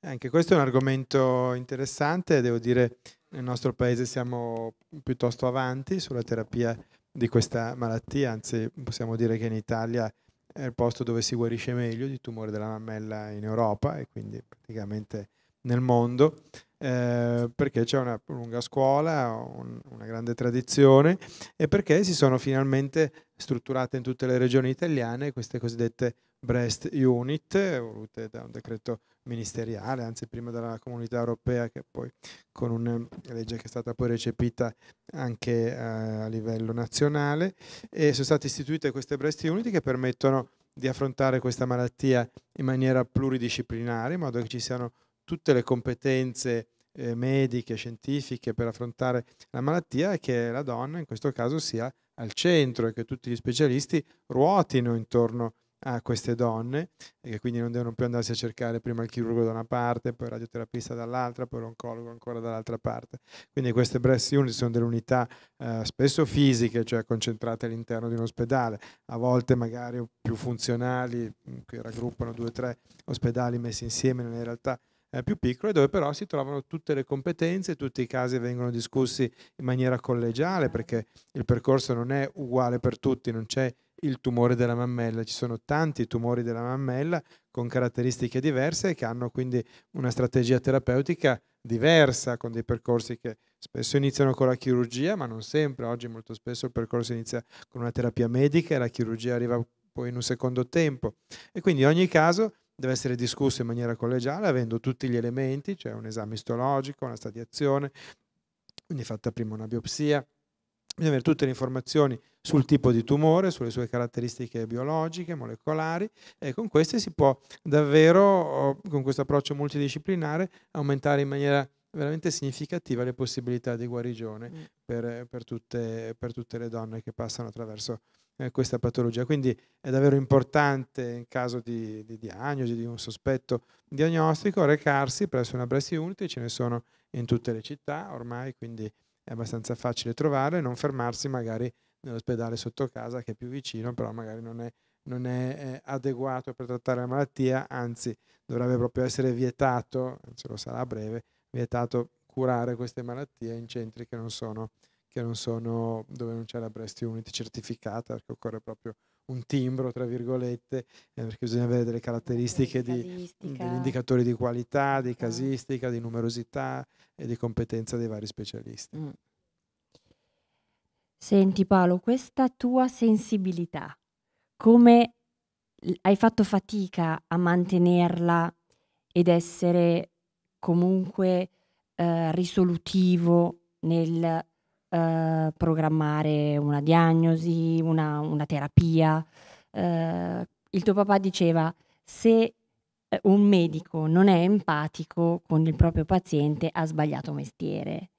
Eh, anche questo è un argomento interessante, devo dire nel nostro paese siamo piuttosto avanti sulla terapia di questa malattia, anzi possiamo dire che in Italia è il posto dove si guarisce meglio di tumore della mammella in Europa e quindi praticamente nel mondo, eh, perché c'è una lunga scuola, un, una grande tradizione e perché si sono finalmente strutturate in tutte le regioni italiane queste cosiddette Breast Unit, volute da un decreto ministeriale, anzi prima dalla comunità europea che poi con una ehm, legge che è stata poi recepita anche eh, a, livello nazionale e sono state istituite queste Breast Unit che permettono di affrontare questa malattia in maniera pluridisciplinare, in modo che ci siano tutte le competenze eh, mediche, scientifiche per affrontare la malattia e che la donna in questo caso sia al centro e che tutti gli specialisti ruotino intorno a a queste donne e che quindi non devono più andarsi a cercare prima il chirurgo da una parte, poi il radioterapista dall'altra, poi l'oncologo ancora dall'altra parte. Quindi queste breast unit sono delle unità eh, spesso fisiche, cioè concentrate all'interno di un ospedale, a volte magari più funzionali, mm, che raggruppano due o tre ospedali messi insieme nelle realtà eh, più piccole, dove però si trovano tutte le competenze, tutti i casi vengono discussi in maniera collegiale, perché il percorso non è uguale per tutti, non c'è il tumore della mammella. Ci sono tanti tumori della mammella con caratteristiche diverse e che hanno quindi una strategia terapeutica diversa, con dei percorsi che spesso iniziano con la chirurgia, ma non sempre. Oggi molto spesso il percorso inizia con una terapia medica e la chirurgia arriva poi in un secondo tempo. E quindi in ogni caso deve essere discusso in maniera collegiale, avendo tutti gli elementi, cioè un esame istologico, una stadiazione, quindi fatta prima una biopsia, bisogna avere tutte le informazioni sul tipo di tumore, sulle sue caratteristiche biologiche, molecolari e con queste si può davvero, oh, con questo approccio multidisciplinare, aumentare in maniera veramente significativa le possibilità di guarigione mm. per, per, tutte, per, tutte, le donne che passano attraverso eh, questa patologia. Quindi è davvero importante in caso di, di, diagnosi, di un sospetto diagnostico, recarsi presso una Breast unit, ce ne sono in tutte le città ormai, quindi è abbastanza facile trovare, non fermarsi magari nell'ospedale sotto casa che è più vicino, però magari non è, non è eh, adeguato per trattare la malattia, anzi dovrebbe proprio essere vietato, se lo sarà a breve, vietato curare queste malattie in centri che non sono, che non sono dove non c'è la Breast Unit certificata, perché occorre proprio un timbro, tra virgolette, eh, perché bisogna avere delle caratteristiche di, degli indicatori di qualità, di ah. casistica, di numerosità e di competenza dei vari specialisti. Mm. Senti Paolo, questa tua sensibilità, come hai fatto fatica a mantenerla ed essere comunque eh, risolutivo nel eh, programmare una diagnosi, una, una terapia. Eh, il tuo papà diceva se eh, un medico non è empatico con il proprio paziente ha sbagliato mestiere.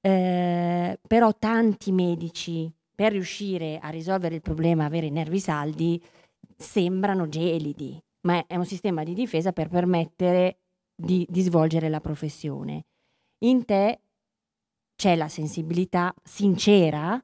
Eh, però tanti medici per riuscire a risolvere il problema, avere i nervi saldi, sembrano gelidi, ma è un sistema di difesa per permettere di, di svolgere la professione. In te c'è la sensibilità sincera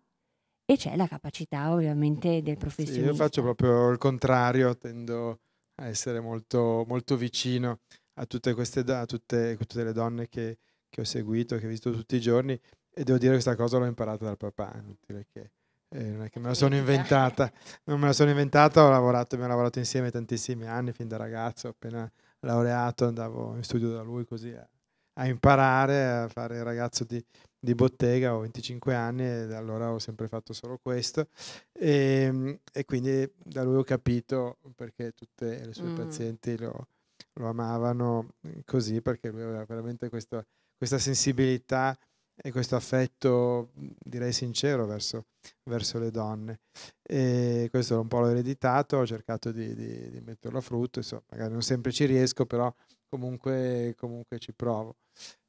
e c'è la capacità ovviamente del professionista. Sì, io faccio proprio il contrario, tendo a essere molto, molto vicino a tutte queste a tutte, tutte le donne che, che, ho seguito, che ho visto tutti i giorni e devo dire che questa cosa l'ho imparata dal papà, inutile che eh, non è che me la sono inventata, non me la sono inventata, ho lavorato, abbiamo lavorato insieme tantissimi anni, fin da ragazzo, appena laureato andavo in studio da lui così a eh a imparare a fare il ragazzo di, di bottega, ho 25 anni e da allora ho sempre fatto solo questo e, ehm, e, quindi da lui ho capito perché tutte le sue mm. pazienti lo, lo, amavano così perché lui aveva veramente questa, questa sensibilità e questo affetto direi sincero verso, verso, le donne e questo un po' l'ho ereditato ho cercato di, di, di metterlo a frutto insomma magari non sempre ci riesco però comunque, comunque ci provo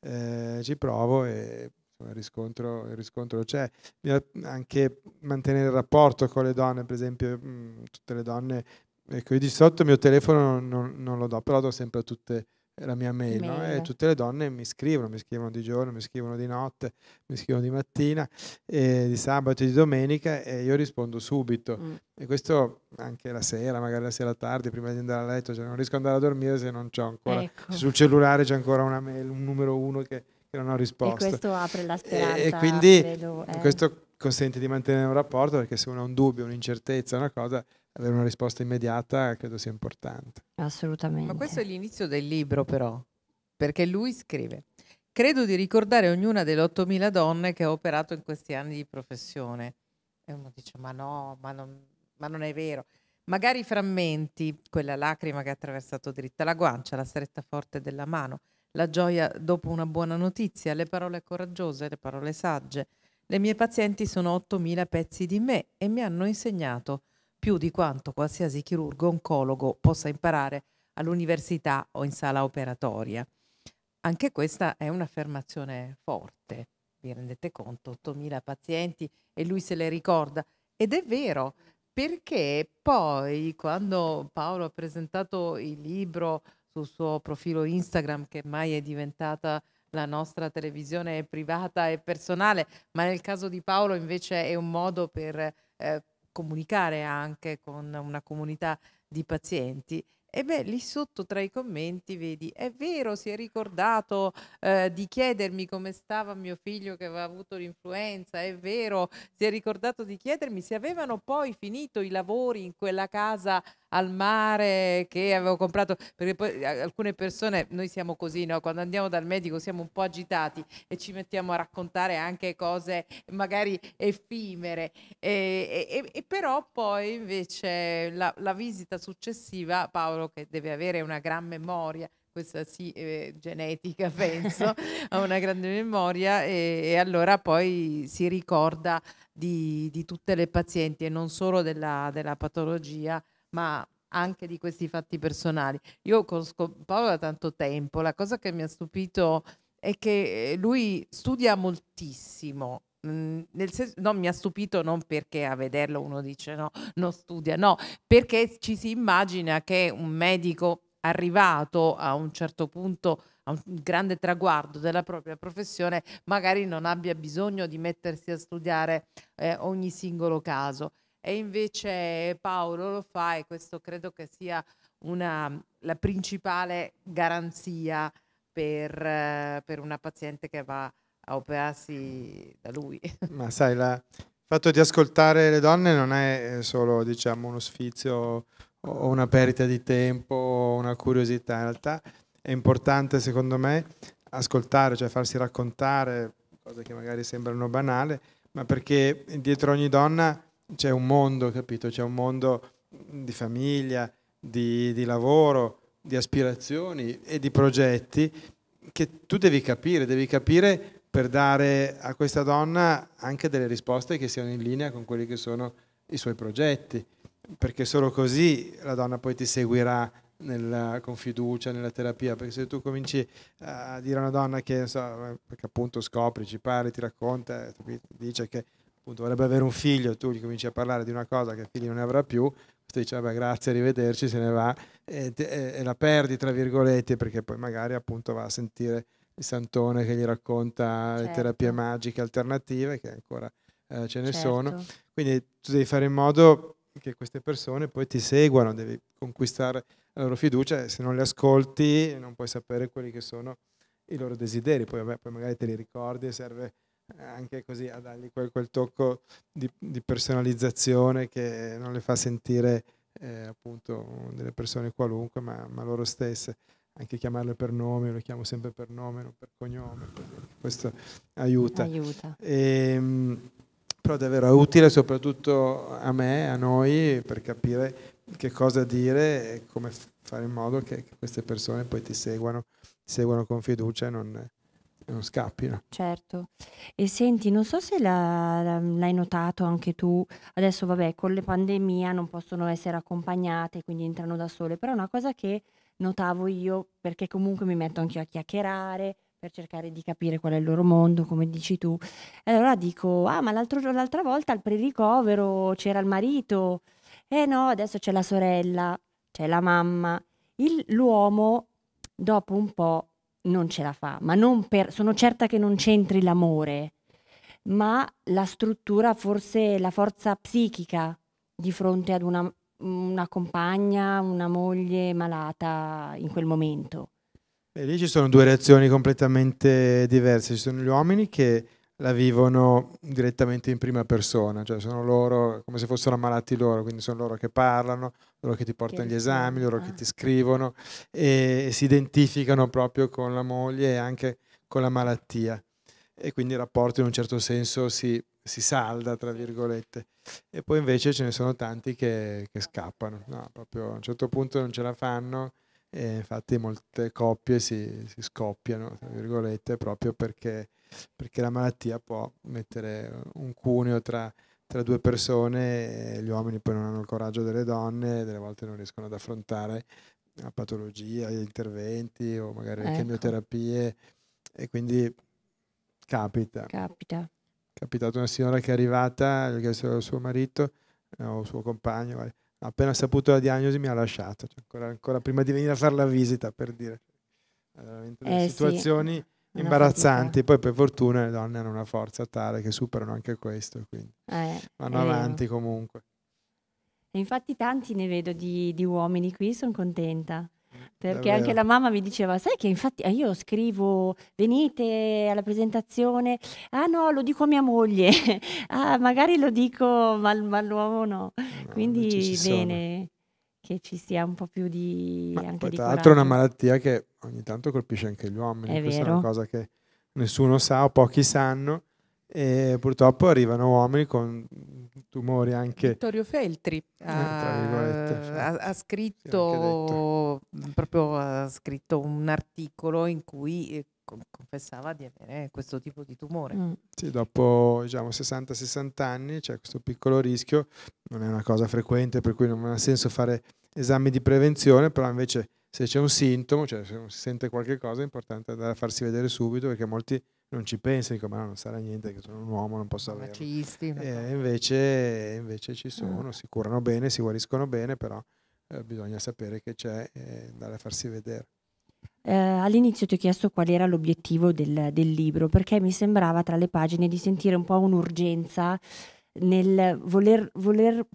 eh, ci provo e il riscontro, il riscontro c'è. Anche mantenere il rapporto con le donne, per esempio, mm, tutte le donne, ecco, io di sotto il mio telefono non, non, lo do, però do sempre a tutte la mia mail, mail. No? e tutte le donne mi scrivono, mi scrivono di giorno, mi scrivono di notte, mi scrivono di mattina, eh, di sabato e di domenica e io rispondo subito. Mm. E questo anche la sera, magari la sera tardi, prima di andare a letto, cioè non riesco ad andare a dormire se non c'ho ancora, ecco. sul cellulare c'è ancora una mail, un numero uno che, che non ho risposto. E questo apre la speranza. E, e quindi credo, eh. questo consente di mantenere un rapporto perché se uno ha un dubbio, un'incertezza, una cosa, avere una risposta immediata credo sia importante. Assolutamente. Ma questo è l'inizio del libro però, perché lui scrive, credo di ricordare ognuna delle 8.000 donne che ho operato in questi anni di professione. E uno dice, ma no, ma non, ma non è vero. Magari frammenti, quella lacrima che ha attraversato dritta la guancia, la stretta forte della mano, la gioia dopo una buona notizia, le parole coraggiose, le parole sagge. Le mie pazienti sono 8.000 pezzi di me e mi hanno insegnato più di quanto qualsiasi chirurgo oncologo possa imparare all'università o in sala operatoria. Anche questa è un'affermazione forte, vi rendete conto, 8.000 pazienti e lui se le ricorda. Ed è vero, perché poi quando Paolo ha presentato il libro sul suo profilo Instagram, che mai è diventata la nostra televisione privata e personale, ma nel caso di Paolo invece è un modo per eh, comunicare anche con una comunità di pazienti. E beh, lì sotto tra i commenti vedi, è vero, si è ricordato eh, di chiedermi come stava mio figlio che aveva avuto l'influenza, è vero, si è ricordato di chiedermi se avevano poi finito i lavori in quella casa al mare che avevo comprato, perché poi eh, alcune persone, noi siamo così, no? quando andiamo dal medico siamo un po' agitati e ci mettiamo a raccontare anche cose magari effimere, e, e, e però poi invece la, la visita successiva, Paolo che deve avere una gran memoria, questa sì eh, genetica penso, ha una grande memoria e, e allora poi si ricorda di, di, tutte le pazienti e non solo della, della patologia ma anche di questi fatti personali. Io conosco Paolo da tanto tempo, la cosa che mi ha stupito è che eh, lui studia moltissimo. Mm, nel senso, no, mi ha stupito non perché a vederlo uno dice no, non studia, no, perché ci si immagina che un medico arrivato a un certo punto a un grande traguardo della propria professione, magari non abbia bisogno di mettersi a studiare eh, ogni singolo caso e invece Paolo lo fa e questo credo che sia una, la principale garanzia per, eh, per, una paziente che va a operarsi da lui. Ma sai, la, il fatto di ascoltare le donne non è eh, solo diciamo, uno sfizio o una perdita di tempo o una curiosità, in realtà è importante secondo me ascoltare, cioè farsi raccontare cose che magari sembrano banali, ma perché dietro ogni donna c'è un mondo, capito? C'è un mondo di famiglia, di, di lavoro, di aspirazioni e di progetti che tu devi capire, devi capire per dare a questa donna anche delle risposte che siano in linea con quelli che sono i suoi progetti, perché solo così la donna poi ti seguirà nella, con fiducia nella terapia, perché se tu cominci a dire a una donna che, so, perché appunto scopri, ci parli, ti racconta, dice che appunto vorrebbe avere un figlio, tu gli cominci a parlare di una cosa che il figlio non avrà più, questo dice vabbè grazie, arrivederci, se ne va e, te, e la perdi tra virgolette perché poi magari appunto va a sentire il santone che gli racconta certo. le terapie magiche alternative che ancora eh, ce ne certo. sono. Quindi tu devi fare in modo che queste persone poi ti seguano, devi conquistare la loro fiducia e se non le ascolti non puoi sapere quelli che sono i loro desideri, poi, vabbè, poi magari te li ricordi e serve eh, anche così a dargli quel, quel tocco di, di, personalizzazione che non le fa sentire eh, appunto delle persone qualunque, ma, ma, loro stesse. Anche chiamarle per nome, lo chiamo sempre per nome, non per cognome, questo aiuta. aiuta. E, ehm, però davvero è utile soprattutto a me, a noi, per capire che cosa dire e come fare in modo che, che queste persone poi ti seguano, ti seguano con fiducia e non, non eh, scappino. Certo. E senti, non so se la, l'hai notato anche tu, adesso vabbè, con le pandemie non possono essere accompagnate, quindi entrano da sole, però una cosa che notavo io, perché comunque mi metto anche io a chiacchierare per cercare di capire qual è il loro mondo, come dici tu. E allora dico, ah, ma l'altra volta al pre-ricovero c'era il marito, eh no, adesso c'è la sorella, c'è la mamma. Il, l'uomo dopo un po' non ce la fa, ma per, sono certa che non c'entri l'amore, ma la struttura, forse la forza psichica di fronte ad una, una compagna, una moglie malata in quel momento. E lì ci sono due reazioni completamente diverse. Ci sono gli uomini che la vivono direttamente in prima persona, cioè sono loro come se fossero ammalati loro, quindi sono loro che parlano, loro che ti portano che gli esami, loro ah. che ti scrivono e, si identificano proprio con la moglie e anche con la malattia e quindi il rapporto in un certo senso si, si salda, tra virgolette. E poi invece ce ne sono tanti che, che scappano, no, proprio a un certo punto non ce la fanno e infatti molte coppie si, si scoppiano, tra virgolette, proprio perché perché la malattia può mettere un cuneo tra, tra due persone, e gli uomini poi non hanno il coraggio delle donne, e delle volte non riescono ad affrontare la patologia, gli interventi o magari le ecco. chemioterapie e quindi capita. Capita. È capitato una signora che è arrivata, gli ho chiesto al suo marito eh, o suo compagno, appena saputo la diagnosi mi ha lasciato, cioè ancora, ancora, prima di venire a fare la visita per dire. Allora, eh, situazioni... Sì imbarazzanti. Poi per fortuna le donne hanno una forza tale che superano anche questo, quindi eh, vanno avanti comunque. E infatti tanti ne vedo di, di uomini qui, sono contenta. Perché Davvero. anche la mamma mi diceva, sai che infatti eh, io scrivo, venite alla presentazione, ah no, lo dico a mia moglie, ah magari lo dico, ma, ma l'uomo no. no Quindi bene. Sono che ci sia un po' più di... Ma anche poi, tra l'altro è una malattia che ogni tanto colpisce anche gli uomini, è questa vero. è una cosa che nessuno sa o pochi sanno e purtroppo arrivano uomini con tumori anche Vittorio Feltri eh, ha, ha scritto proprio ha scritto un articolo in cui confessava di avere questo tipo di tumore. Mm. Sì, dopo diciamo, 60-60 anni c'è questo piccolo rischio, non è una cosa frequente per cui non ha senso fare esami di prevenzione, però invece se c'è un sintomo, cioè se si sente qualche cosa è importante andare a farsi vedere subito perché molti non ci pensano, dicono ma non sarà niente che sono un uomo, non posso avere. Macisti. E eh, invece, invece ci mm. sono, mm. si curano bene, si guariscono bene, però eh, bisogna sapere che c'è e andare a farsi vedere eh, all'inizio ti ho chiesto qual era l'obiettivo del, del libro, perché mi sembrava tra le pagine di sentire un po' un'urgenza nel voler, voler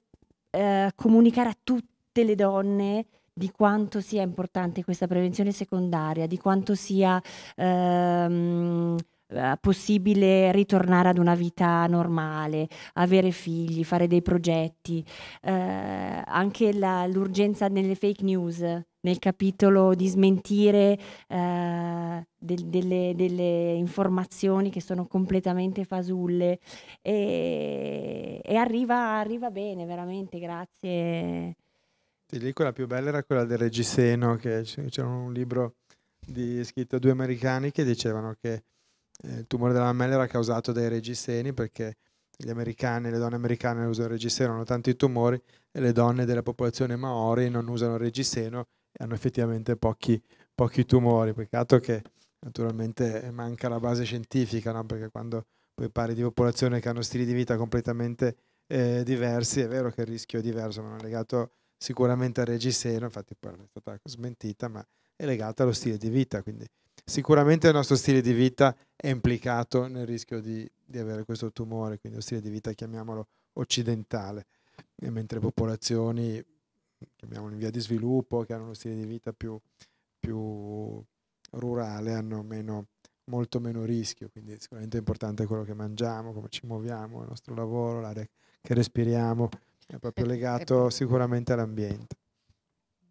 eh, comunicare a tutte le donne di quanto sia importante questa prevenzione secondaria, di quanto sia ehm, eh, possibile ritornare ad una vita normale, avere figli, fare dei progetti, eh, anche l'urgenza nelle fake news nel capitolo di smentire eh, del, delle, delle, informazioni che sono completamente fasulle e, e arriva, arriva, bene, veramente, grazie. Sì, lì quella più bella era quella del Reggiseno, che c'era un libro di, scritto due americani che dicevano che eh, il tumore della mammella era causato dai reggiseni perché gli americani, le donne americane usano il reggiseno, hanno tanti tumori e le donne della popolazione maori non usano il reggiseno hanno effettivamente pochi, pochi tumori. Peccato che naturalmente manca la base scientifica, no? perché quando poi parli di popolazione che hanno stili di vita completamente eh, diversi, è vero che il rischio è diverso, ma non è legato sicuramente al reggiseno, infatti poi è stata smentita, ma è legata allo stile di vita, quindi sicuramente il nostro stile di vita è implicato nel rischio di, di avere questo tumore, quindi lo stile di vita chiamiamolo occidentale, mentre popolazioni chiamiamolo in via di sviluppo, che hanno uno stile di vita più, più rurale, hanno meno, molto meno rischio, quindi sicuramente è importante quello che mangiamo, come ci muoviamo, il nostro lavoro, l'aria che respiriamo, è proprio legato sicuramente all'ambiente.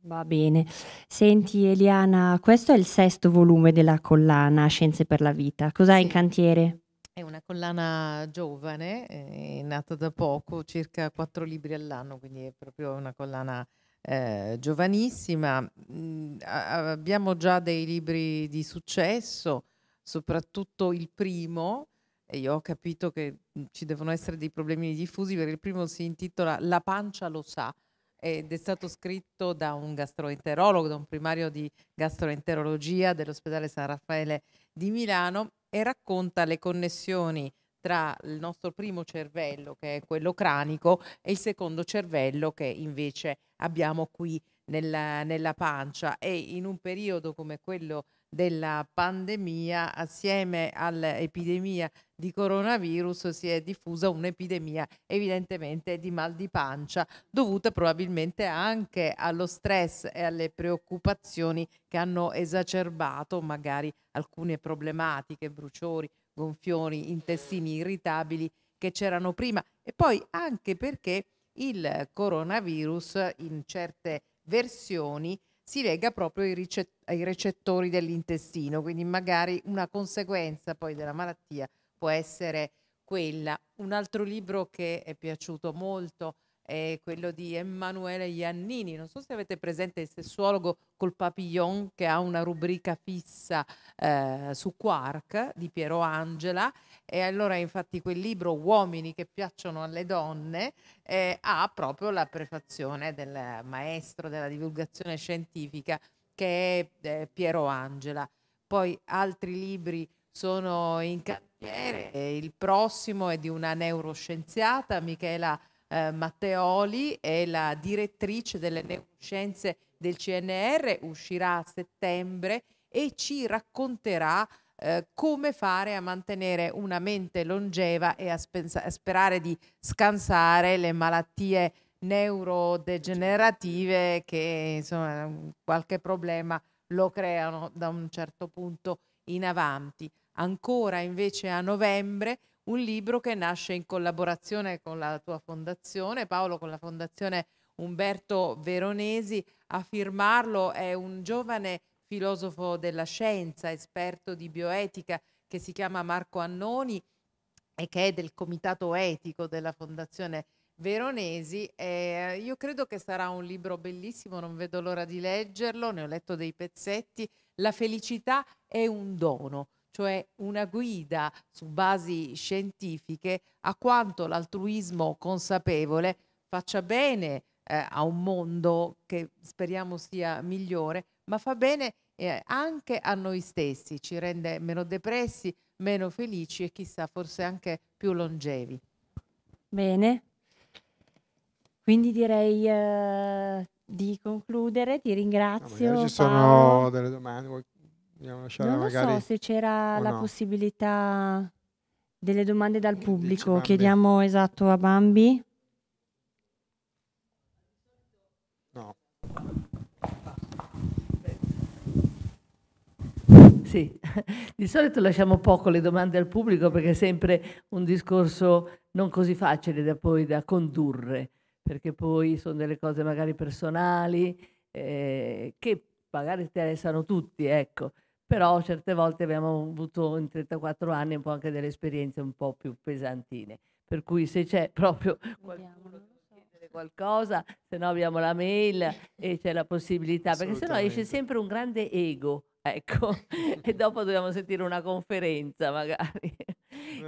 Va bene. Senti Eliana, questo è il sesto volume della collana Scienze per la Vita. Cos'hai sì. in cantiere? È una collana giovane, eh, è nata da poco, circa quattro libri all'anno, quindi è proprio una collana eh, giovanissima. Mm, abbiamo già dei libri di successo, soprattutto il primo, e io ho capito che mm, ci devono essere dei problemi diffusi perché il primo si intitola La pancia lo sa ed è stato scritto da un gastroenterologo, da un primario di gastroenterologia dell'ospedale San Raffaele di Milano e racconta le connessioni tra il nostro primo cervello, che è quello cranico, e il secondo cervello che invece abbiamo qui nella, nella pancia. E in un periodo come quello della pandemia, assieme all'epidemia di coronavirus, si è diffusa un'epidemia evidentemente di mal di pancia, dovuta probabilmente anche allo stress e alle preoccupazioni che hanno esacerbato magari alcune problematiche, bruciori, gonfioni, intestini irritabili che c'erano prima e poi anche perché il coronavirus in certe versioni si lega proprio ai, ricett- ai recettori dell'intestino, quindi magari una conseguenza poi della malattia può essere quella. Un altro libro che è piaciuto molto è quello di Emanuele Iannini, non so se avete presente il sessuologo col Papillon che ha una rubrica fissa eh, su Quark di Piero Angela e allora infatti quel libro Uomini che piacciono alle donne eh, ha proprio la prefazione del maestro della divulgazione scientifica che è eh, Piero Angela. Poi altri libri sono in cantiere, il prossimo è di una neuroscienziata, Michela eh, Matteoli, è la direttrice delle neuroscienze del CNR, uscirà a settembre e ci racconterà eh, come fare a mantenere una mente longeva e a, a sperare di scansare le malattie neurodegenerative che insomma qualche problema lo creano da un certo punto in avanti. Ancora invece a novembre un libro che nasce in collaborazione con la tua fondazione, Paolo, con la fondazione Umberto Veronesi. A firmarlo è un giovane filosofo della scienza, esperto di bioetica, che si chiama Marco Annoni e che è del comitato etico della Fondazione Veronesi. Eh, io credo che sarà un libro bellissimo, non vedo l'ora di leggerlo, ne ho letto dei pezzetti. La felicità è un dono, cioè una guida su basi scientifiche a quanto l'altruismo consapevole faccia bene eh, a un mondo che speriamo sia migliore, ma fa bene eh, anche a noi stessi, ci rende meno depressi, meno felici e chissà forse anche più longevi. Bene, quindi direi eh, di concludere, ti ringrazio. No, ci sono delle domande, vogliamo lasciare non magari... Non so se c'era la no. possibilità delle domande dal pubblico, chiediamo esatto a Bambi. Sì, di solito lasciamo poco le domande al pubblico perché è sempre un discorso non così facile da poi da condurre, perché poi sono delle cose magari personali eh, che magari interessano tutti, ecco. Però certe volte abbiamo avuto in 34 anni un po' anche delle esperienze un po' più pesantine. Per cui se c'è proprio qualcuno qualcosa, se no abbiamo la mail e c'è la possibilità, perché se no esce sempre un grande ego ecco, e dopo dobbiamo sentire una conferenza magari.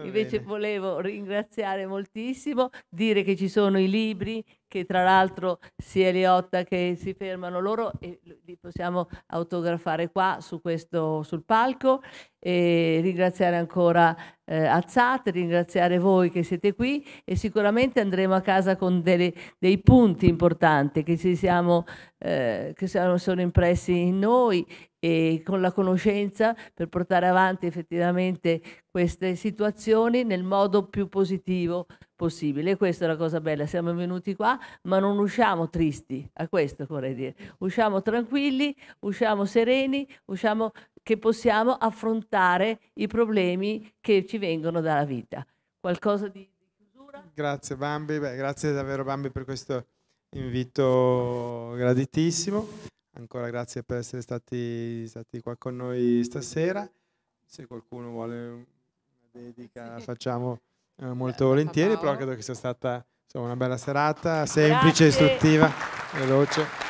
Invece volevo ringraziare moltissimo, dire che ci sono i libri, che tra l'altro sia Eliotta che si fermano loro e li possiamo autografare qua su questo, sul palco e ringraziare ancora eh, Azzate, ringraziare voi che siete qui e sicuramente andremo a casa con delle, dei punti importanti che, ci siamo, eh, che sono, sono impressi in noi e con la conoscenza per portare avanti effettivamente queste situazioni nel modo più positivo possibile. Questa è la cosa bella, siamo venuti qua, ma non usciamo tristi, a questo vorrei dire. Usciamo tranquilli, usciamo sereni, usciamo che possiamo affrontare i problemi che ci vengono dalla vita. Qualcosa di, chiusura? Grazie Bambi, Beh, grazie davvero Bambi per questo invito graditissimo. Ancora grazie per essere stati, stati qua con noi stasera. Se qualcuno vuole una dedica, sì. facciamo. Eh, molto volentieri, però credo che sia stata insomma, una bella serata, semplice, Grazie. istruttiva, veloce.